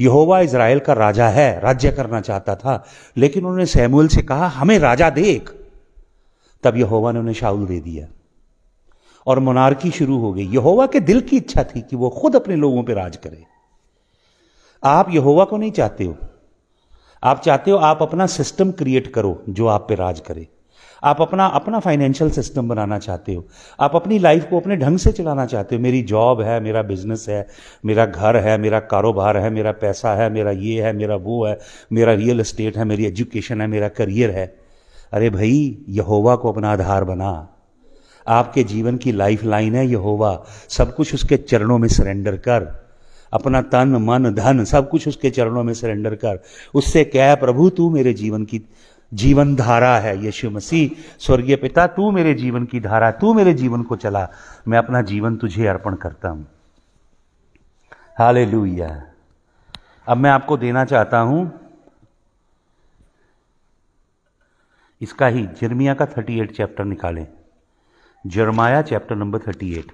यहोवा इसराइल का राजा है राज्य करना चाहता था लेकिन उन्होंने सैमुअल से कहा हमें राजा देख तब यहोवा ने उन्हें शाउल दे दिया और मोनार्की शुरू हो गई यहोवा के दिल की इच्छा थी कि वो खुद अपने लोगों पर राज करे आप यहोवा को नहीं चाहते हो आप चाहते हो आप अपना सिस्टम क्रिएट करो जो आप पे राज करे आप अपना अपना फाइनेंशियल सिस्टम बनाना चाहते हो आप अपनी लाइफ को अपने ढंग से चलाना चाहते हो मेरी जॉब है मेरा बिजनेस है मेरा घर है मेरा कारोबार है मेरा पैसा है मेरा ये है मेरा वो है मेरा रियल इस्टेट है मेरी एजुकेशन है मेरा करियर है अरे भाई यहोवा को अपना आधार बना आपके जीवन की लाइफ लाइन है यहोवा सब कुछ उसके चरणों में सरेंडर कर अपना तन मन धन सब कुछ उसके चरणों में सरेंडर कर उससे कह प्रभु तू मेरे जीवन की जीवन धारा है यीशु मसीह स्वर्गीय पिता तू मेरे जीवन की धारा तू मेरे जीवन को चला मैं अपना जीवन तुझे अर्पण करता हूं हाले अब मैं आपको देना चाहता हूं इसका ही जर्मिया का 38 चैप्टर निकालें Jeremiah chapter number 38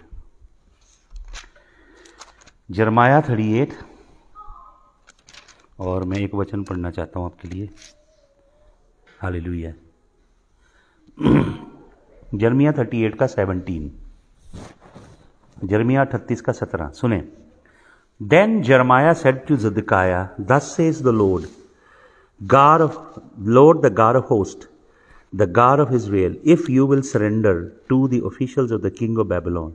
Jeremiah eight और मैं एक वचन पढ़ना चाहता हूं आपके लिए Hallelujah. Jeremiah 38 का 17 जर्मिया 38 का 17 सुने then Jeremiah said to Zedekiah thus says God Lord, the God of hosts, the God of Israel, if you will surrender to the officials of the king of Babylon,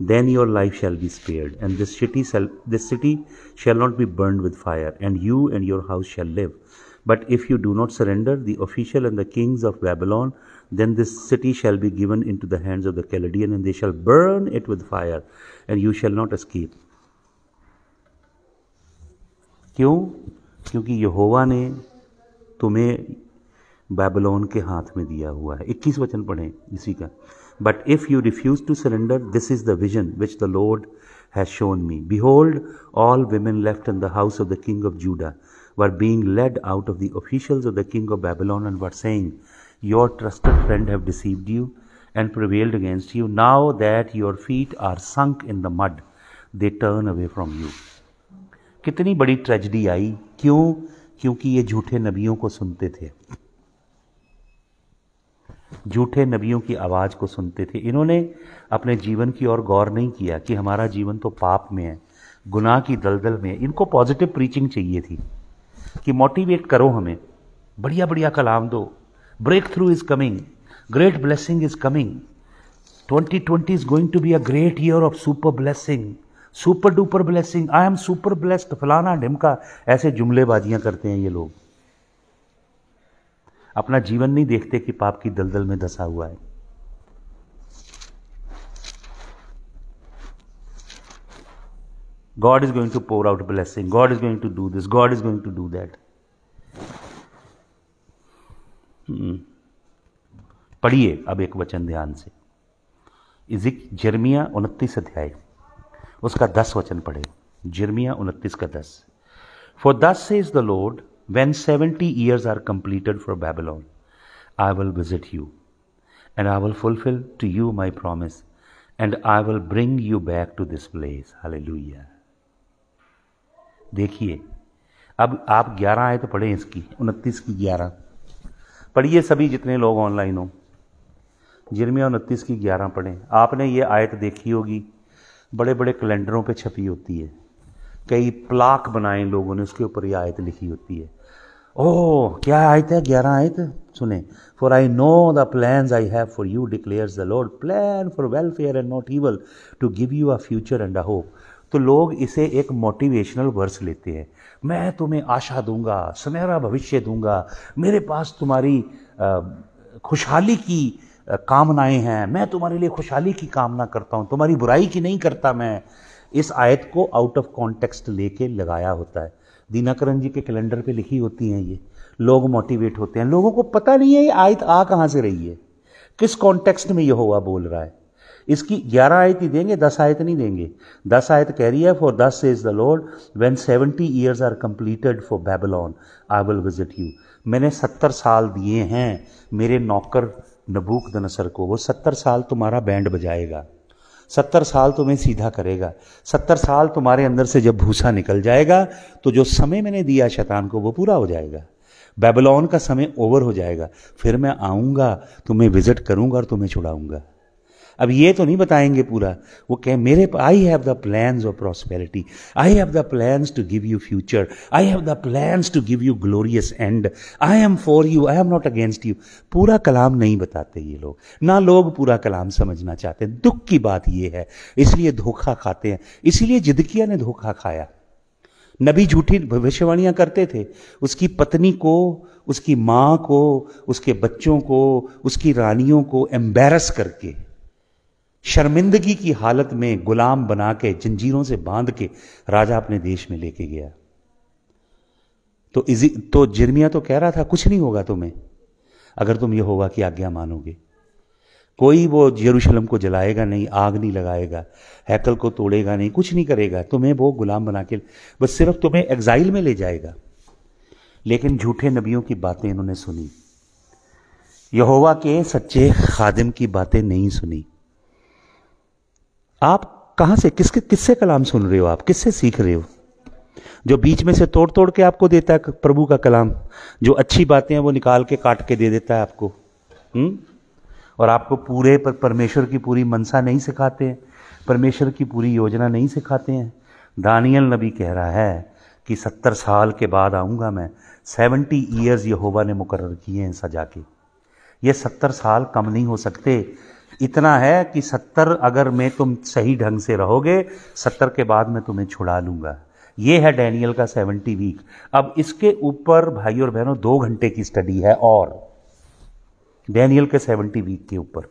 then your life shall be spared, and this city this city shall not be burned with fire, and you and your house shall live. But if you do not surrender the official and the kings of Babylon, then this city shall be given into the hands of the Chaldean, and they shall burn it with fire, and you shall not escape. क्यों क्योंकि यहोवा ने तुम्हें Babylon के हाथ में दिया हुआ है 21 वचन पढ़ें इसी का but if you refuse to surrender this is the vision which the Lord has shown me behold all women left in the house of the king of Judah were being led out of the officials of the king of Babylon and were saying, Your trusted friend have deceived you and prevailed against you. Now that your feet are sunk in the mud, they turn away from you. कितनी बड़ी tragedy आई क्यों क्योंकि ये झूठे नबियों को सुनते थे झूठे नबियों की आवाज़ को सुनते थे इन्होंने अपने जीवन की ओर गौर नहीं किया कि हमारा जीवन तो पाप में है गुनाह की दलदल में है इनको पॉजिटिव प्रीचिंग चाहिए थी कि मोटिवेट करो हमें बढ़िया बढ़िया कलाम दो breakthrough is coming great blessing is coming 2020 is going to be a great year of super blessing super duper blessing I am super blessed फलाना ढिमका ऐसे जुमलेबाजियां करते हैं ये लोग अपना जीवन नहीं देखते कि पाप की दलदल में धसा हुआ है God is going to pour out blessing. God is going to do this. God is going to do that. पढ़िए अब एक वचन ध्यान से इजिक जर्मिया उनतीस अध्याय उसका दस वचन पढ़े जर्मिया उनतीस का दस for thus is the Lord when seventy years are completed for Babylon I will visit you and I will fulfil to you my promise and I will bring you back to this place. Hallelujah. देखिए अब आप ग्यारह आए तो पढ़ें इसकी उनतीस की ग्यारह पढ़िए सभी जितने लोग ऑनलाइन हो जिरमिया उनतीस की ग्यारह पढ़ें आपने ये आयत देखी होगी बड़े बड़े कैलेंडरों पे छपी होती है कई प्लाक बनाए लोगों ने उसके ऊपर ये आयत लिखी होती है ओह क्या आयत है ग्यारह आयत सुने for I know the plan I have for you declare the Lord plan for welfare and not evil to give you a future and a hope तो लोग इसे एक मोटिवेशनल वर्स लेते हैं मैं तुम्हें आशा दूंगा सुनहरा भविष्य दूंगा मेरे पास तुम्हारी खुशहाली की कामनाएं हैं मैं तुम्हारे लिए खुशहाली की कामना करता हूँ तुम्हारी बुराई की नहीं करता मैं इस आयत को आउट ऑफ कॉन्टेक्स्ट लेके लगाया होता है दीनाकरण जी के कैलेंडर पे लिखी होती हैं ये लोग मोटिवेट होते हैं लोगों को पता नहीं है ये आयत आ कहाँ से रही है किस कॉन्टेक्स्ट में यह हुआ बोल रहा है इसकी ग्यारह आयत ही देंगे दस आयत नहीं देंगे दस आयत कह रही है for thus is the Lord when seventy years are completed for Babylon I will visit you मैंने सत्तर साल दिए हैं मेरे नौकर नबूक दनसर को वो सत्तर साल तुम्हारा बैंड बजाएगा सत्तर साल तुम्हें सीधा करेगा सत्तर साल तुम्हारे अंदर से जब भूसा निकल जाएगा तो जो समय मैंने दिया शैतान को वो पूरा हो जाएगा बेबलॉन का समय ओवर हो जाएगा फिर मैं आऊँगा तुम्हें विजिट करूँगा और तुम्हें छुड़ाऊँगा अब ये तो नहीं बताएंगे पूरा वो कह मेरे I have the plans of prosperity I have the plans to give you future I have the plans to give you glorious and I am for you I am not against you पूरा कलाम नहीं बताते ये लोग ना लोग पूरा कलाम समझना चाहते दुख की बात ये है इसलिए धोखा खाते हैं इसीलिए जिदकिया ने धोखा खाया नबी झूठी भविष्यवाणियां करते थे उसकी पत्नी को उसकी माँ को उसके बच्चों को उसकी रानियों को एम्बेरस करके शर्मिंदगी की हालत में गुलाम बना के जंजीरों से बांध के राजा अपने देश में लेके गया तो इजी तो जिरमिया तो कह रहा था कुछ नहीं होगा तुम्हें अगर तुम यह होगा कि आज्ञा मानोगे कोई वो यरूशलम को जलाएगा नहीं आग नहीं लगाएगा हैकल को तोड़ेगा नहीं कुछ नहीं करेगा तुम्हें वो गुलाम बना के बस सिर्फ तुम्हें एग्जाइल में ले जाएगा लेकिन झूठे नबियों की बातें इन्होंने सुनी यहोवा के सच्चे खादिम की बातें नहीं सुनी आप कहाँ से किसके किससे कलाम सुन रहे हो आप किससे सीख रहे हो जो बीच में से तोड़ तोड़ के आपको देता है प्रभु का कलाम जो अच्छी बातें हैं वो निकाल के काट के दे देता है आपको हुँ? हम्म? और आपको पूरे पर परमेश्वर की पूरी मनसा नहीं सिखाते हैं परमेश्वर की पूरी योजना नहीं सिखाते हैं दानियल नबी कह रहा है कि सत्तर साल के बाद आऊँगा मैं सेवेंटी ईयर्स यहोवा ने मुकर किए हैं सजा के ये सत्तर साल कम नहीं हो सकते इतना है कि सत्तर अगर मैं तुम सही ढंग से रहोगे सत्तर के बाद मैं तुम्हें छुड़ा लूंगा ये है डैनियल का सेवेंटी वीक अब इसके ऊपर भाई और बहनों दो घंटे की स्टडी है और डैनियल के सेवेंटी वीक के ऊपर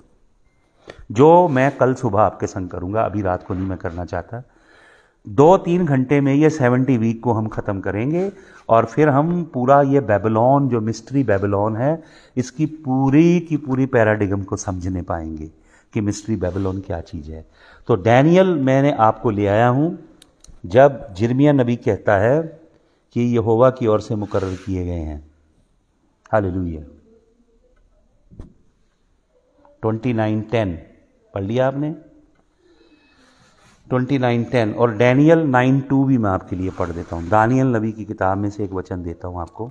जो मैं कल सुबह आपके संग करूंगा अभी रात को नहीं मैं करना चाहता दो तीन घंटे में ये सेवेंटी वीक को हम ख़त्म करेंगे और फिर हम पूरा ये बेबलॉन जो मिस्ट्री बेबलॉन है इसकी पूरी की पूरी पैराडिगम को समझने पाएंगे कि मिस्ट्री बेबलोन क्या चीज़ है तो डैनियल मैंने आपको ले आया हूँ जब जिरमिया नबी कहता है कि यहोवा की ओर से मुकर किए गए हैं हाल ट्वेंटी नाइन टेन पढ़ लिया आपने ट्वेंटी नाइन टेन और डैनियल नाइन टू भी मैं आपके लिए पढ़ देता हूँ दानियल नबी की किताब में से एक वचन देता हूँ आपको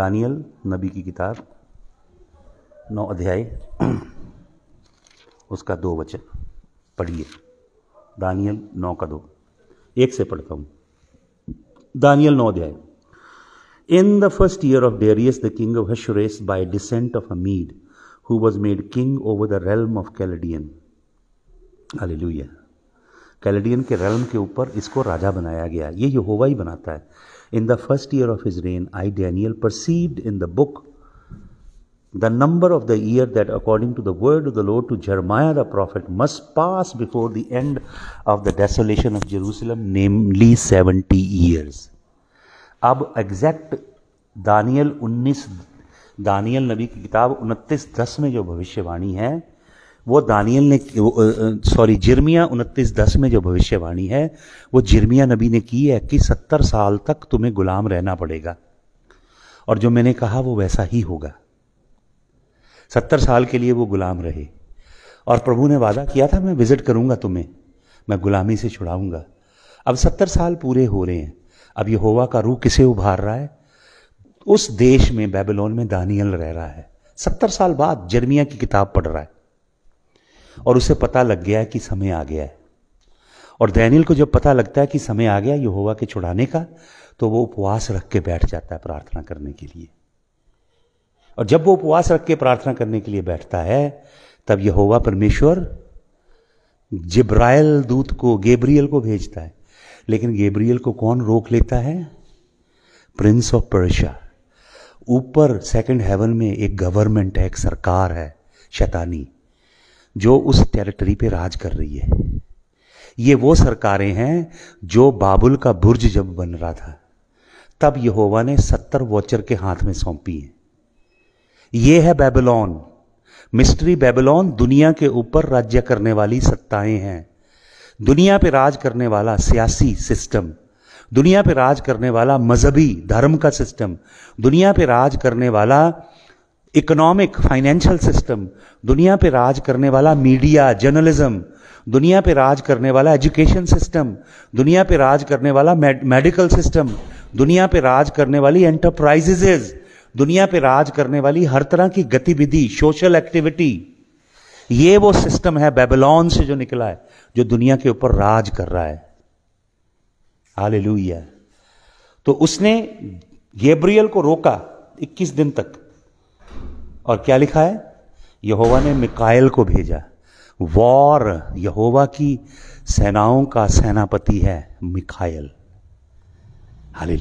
दानियल नबी की किताब नौ अध्याय उसका दो वचन पढ़िए दानियल नौ का दो एक से पढ़ता हूँ दानियल नौ अध्याय in the first year of Darius the king of Ahasuerus by descent of a who was made king over the realm of Chaldean hallelujah Chaldean के रेलम के ऊपर इसको राजा बनाया गया ये यहोवा ही बनाता है in the first year of his reign I Daniel perceived in the book the number of the year that according to the word of the Lord to Jeremiah the prophet must pass before the end of the desolation of Jerusalem, namely 70 years. अब exact Daniel 19 Daniel नबी की किताब उनतीस दस में जो भविष्यवाणी है वो दानियल ने सॉरी जिरमिया उनतीस दस में जो भविष्यवाणी है वो जिरमिया नबी ने की है कि सत्तर साल तक तुम्हें गुलाम रहना पड़ेगा और जो मैंने कहा वो वैसा ही होगा सत्तर साल के लिए वो गुलाम रहे और प्रभु ने वादा किया था मैं विजिट करूंगा तुम्हें मैं गुलामी से छुड़ाऊंगा अब सत्तर साल पूरे हो रहे हैं अब ये होवा का रूह किसे उभार रहा है उस देश में बेबलोन में दानियल रह रहा है सत्तर साल बाद जर्मिया की किताब पढ़ रहा है और उसे पता लग गया है कि समय आ गया है और दैनियल को जब पता लगता है कि समय आ गया यहोवा के छुड़ाने का तो वो उपवास रख के बैठ जाता है प्रार्थना करने के लिए और जब वो उपवास रख के प्रार्थना करने के लिए बैठता है तब होगा परमेश्वर जिब्राइल दूत को गेब्रियल को भेजता है लेकिन गेब्रियल को कौन रोक लेता है प्रिंस ऑफ पर्शिया ऊपर सेकंड हेवन में एक गवर्नमेंट है एक सरकार है शैतानी जो उस टेरिटरी पे राज कर रही है ये वो सरकारें हैं जो बाबुल का बुर्ज जब बन रहा था तब यहोवा ने सत्तर वॉचर के हाथ में सौंपी हैं ये है बेबलॉन मिस्ट्री बेबलॉन दुनिया के ऊपर राज्य करने वाली सत्ताएं हैं दुनिया पे राज करने वाला सियासी सिस्टम दुनिया पे राज करने वाला मजहबी धर्म का सिस्टम दुनिया पे राज करने वाला इकोनॉमिक फाइनेंशियल सिस्टम दुनिया पे राज करने वाला मीडिया जर्नलिज्म दुनिया पे राज करने वाला एजुकेशन सिस्टम दुनिया पे राज करने वाला मेडिकल सिस्टम दुनिया पे राज करने वाली एंटरप्राइजेज दुनिया पे राज करने वाली हर तरह की गतिविधि सोशल एक्टिविटी ये वो सिस्टम है बेबलॉन से जो निकला है जो दुनिया के ऊपर राज कर रहा है हाल तो उसने गेब्रियल को रोका 21 दिन तक और क्या लिखा है यहोवा ने मिकायल को भेजा वॉर यहोवा की सेनाओं का सेनापति है मिखायल हाल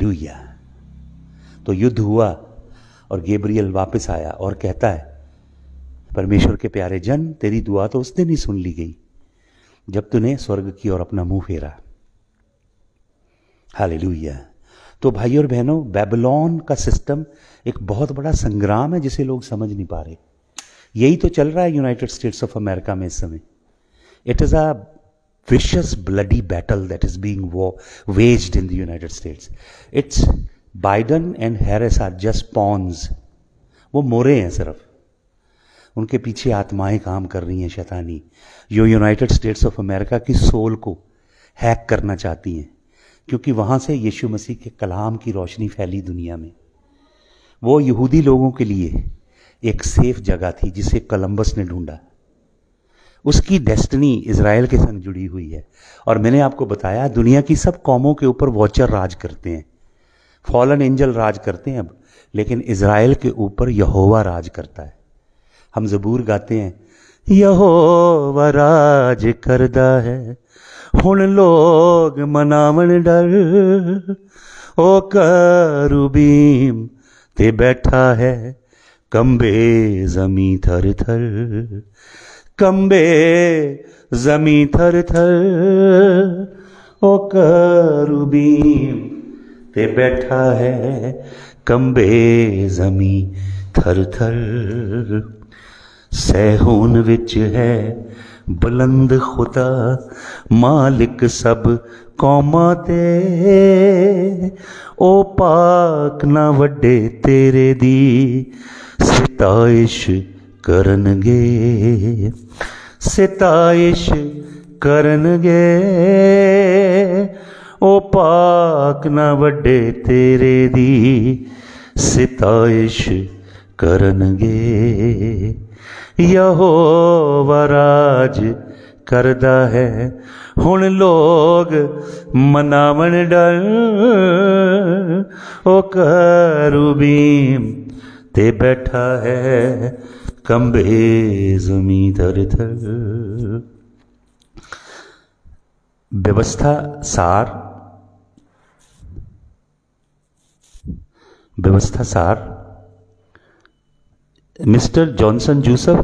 तो युद्ध हुआ और गेब्रियल वापस आया और कहता है परमेश्वर के प्यारे जन तेरी दुआ तो उस दिन ही सुन ली गई जब तूने स्वर्ग की ओर अपना मुंह फेरा हालेलुया तो भाई और बहनों बेबलॉन का सिस्टम एक बहुत बड़ा संग्राम है जिसे लोग समझ नहीं पा रहे यही तो चल रहा है यूनाइटेड स्टेट्स ऑफ अमेरिका में इस समय it is a vicious bloody battle that is being war waged in the United States. Biden and Harris are just pawns वो मोरे हैं सिर्फ उनके पीछे आत्माएं काम कर रही हैं शैतानी जो यूनाइटेड स्टेट्स ऑफ अमेरिका की सोल को हैक करना चाहती हैं क्योंकि वहां से यीशु मसीह के कलाम की रोशनी फैली दुनिया में वो यहूदी लोगों के लिए एक सेफ जगह थी जिसे कोलंबस ने ढूंढा उसकी डेस्टनी इसराइल के संग जुड़ी हुई है और मैंने आपको बताया दुनिया की सब कौमों के ऊपर वॉचर राज करते हैं फॉलन एंजल राज करते हैं अब लेकिन इसराइल के ऊपर यहोवा राज करता है हम जबूर गाते हैं यहोवा राज करदा है हुन लोग मनावन डर ओ करूबीम ते बैठा है कंबे जमी थर थर कंबे जमी थर थर ओ करूबीम पे बैठा है कंबे जमी थर थर सहून विच है बुलंद खुदा मालिक सब ਕੌਮਾਂ ਤੇ ਉਹ ਪਾਕ ਨਾ ਵੱਡੇ ਤੇਰੇ ਦੀ ਸਤਾਇਸ਼ ਕਰਨਗੇ ਸਤਾਇਸ਼ ਕਰਨਗੇ ओ पाक ना ਵੱਡੇ ਤੇਰੇ ਦੀ ਸਿਤਾਇਸ਼ ਕਰਨਗੇ ਯਹੋਵਾ ਰਾਜ ਕਰਦਾ ਹੈ ਹੁਣ ਲੋਗ ਮਨਾਵਣ ਡਰ ਉਹ ਕਰੂਬੀਮ ਤੇ ਬੈਠਾ ਹੈ ਕੰਬੇ ਜ਼ਮੀਂ ਧਰ ਧਰ व्यवस्था सार व्यवस्था सार मिस्टर जॉनसन जूसफ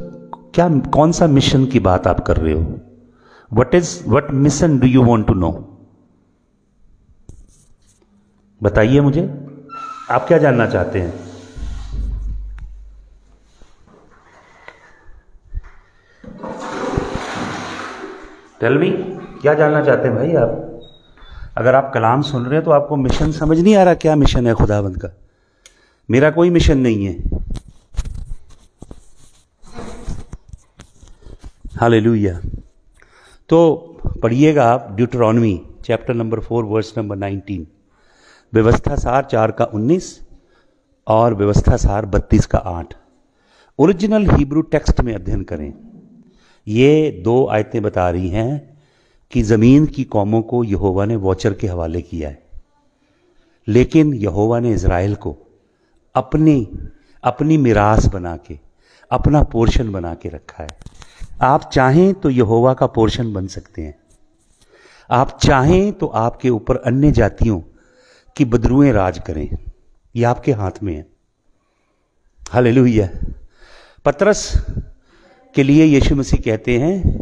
क्या कौन सा मिशन की बात आप कर रहे हो what is what mission do you want to know बताइए मुझे आप क्या जानना चाहते हैं टेल मी क्या जानना चाहते हैं भाई आप अगर आप कलाम सुन रहे हैं तो आपको मिशन समझ नहीं आ रहा क्या मिशन है खुदाबंद का मेरा कोई मिशन नहीं है हालेलुया तो पढ़िएगा आप Deuteronomy chapter number four verse number nineteen व्यवस्था सार चार का उन्नीस और व्यवस्था सार बत्तीस का आठ ओरिजिनल हिब्रू टेक्स्ट में अध्ययन करें ये दो आयतें बता रही हैं कि ज़मीन की कौमों को यहोवा ने वॉचर के हवाले किया है लेकिन यहोवा ने इसराइल को अपनी अपनी मिरास बना के अपना पोर्शन बना के रखा है आप चाहें तो यहोवा का पोर्शन बन सकते हैं आप चाहें तो आपके ऊपर अन्य जातियों की बदरुएं राज करें ये आपके हाथ में है हालेलुया पतरस के लिए यीशु मसीह कहते हैं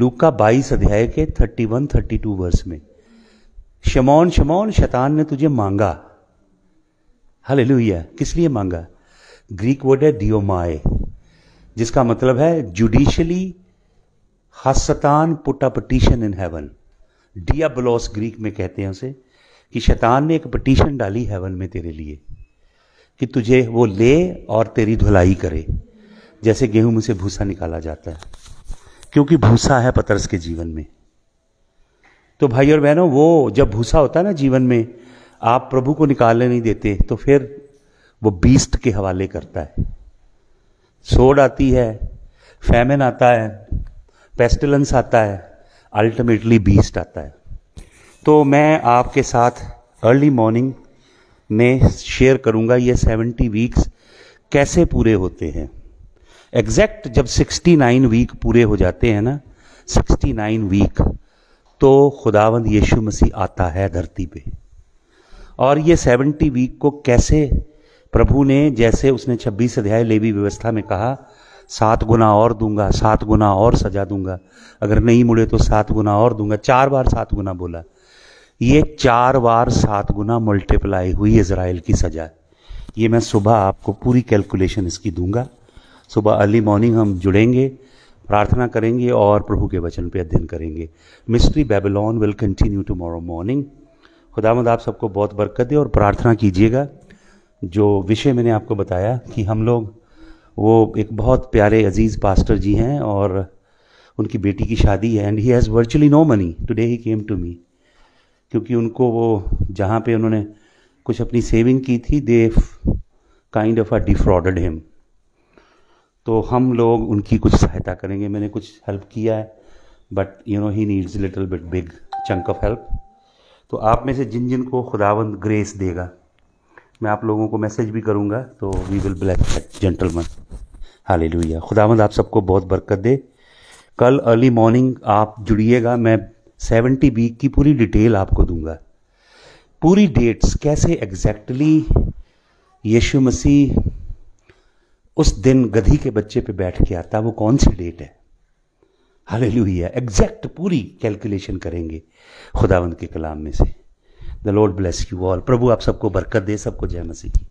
लूका बाईस अध्याय के 31 32 वर्ष में शमौन शमौन शैतान ने तुझे मांगा हालेलुया किस लिए मांगा ग्रीक वर्ड है डिओमाए जिसका मतलब है judicially has Satan put a petition in heaven डियाबलोस ग्रीक में कहते हैं उसे कि शैतान ने एक पटिशन डाली हेवन में तेरे लिए कि तुझे वो ले और तेरी धुलाई करे जैसे गेहूं में से भूसा निकाला जाता है क्योंकि भूसा है पतरस के जीवन में तो भाई और बहनों वो जब भूसा होता है ना जीवन में आप प्रभु को निकालने नहीं देते तो फिर वो बीस्ट के हवाले करता है सोड आती है फैमिन आता है पेस्टिलेंस आता है अल्टीमेटली बीस्ट आता है तो मैं आपके साथ अर्ली मॉर्निंग में शेयर करूंगा ये सेवेंटी वीक्स कैसे पूरे होते हैं एग्जैक्ट जब सिक्सटी नाइन वीक पूरे हो जाते हैं ना सिक्सटी नाइन वीक तो खुदावंद यीशु मसीह आता है धरती पे और ये सेवेंटी वीक को कैसे प्रभु ने जैसे उसने छब्बीस अध्याय लेवी व्यवस्था में कहा सात गुना और दूंगा सात गुना और सजा दूंगा अगर नहीं मुड़े तो सात गुना और दूंगा चार बार सात गुना बोला ये चार बार सात गुना मल्टीप्लाई हुई इसराइल की सजा ये मैं सुबह आपको पूरी कैलकुलेशन इसकी दूंगा सुबह अर्ली मॉर्निंग हम जुड़ेंगे प्रार्थना करेंगे और प्रभु के वचन पे अध्ययन करेंगे mystery Babylon will continue tomorrow morning खुदामद आप सबको बहुत बरकत दे और प्रार्थना कीजिएगा जो विषय मैंने आपको बताया कि हम लोग वो एक बहुत प्यारे अजीज़ पास्टर जी हैं और उनकी बेटी की शादी है and he has virtually no money today he came to me क्योंकि उनको वो जहाँ पे उन्होंने कुछ अपनी सेविंग की थी they kind of a defrauded him तो हम लोग उनकी कुछ सहायता करेंगे मैंने कुछ हेल्प किया है but you know he needs little bit big chunk of help तो आप में से जिन जिन को खुदावंद ग्रेस देगा मैं आप लोगों को मैसेज भी करूंगा तो we will black gentleman hallelujah खुदावंद आप सबको बहुत बरकत दे कल अर्ली मॉर्निंग आप जुड़िएगा मैं सेवेंटी वीक की पूरी डिटेल आपको दूंगा पूरी डेट्स कैसे एग्जैक्टली यीशु मसीह उस दिन गधी के बच्चे पे बैठ के आता वो कौन सी डेट है हाल लुहिया एग्जैक्ट पूरी कैलकुलेशन करेंगे खुदावंद के कलाम में से the Lord bless you all प्रभु आप सबको बरकत दे सबको जय मसीह की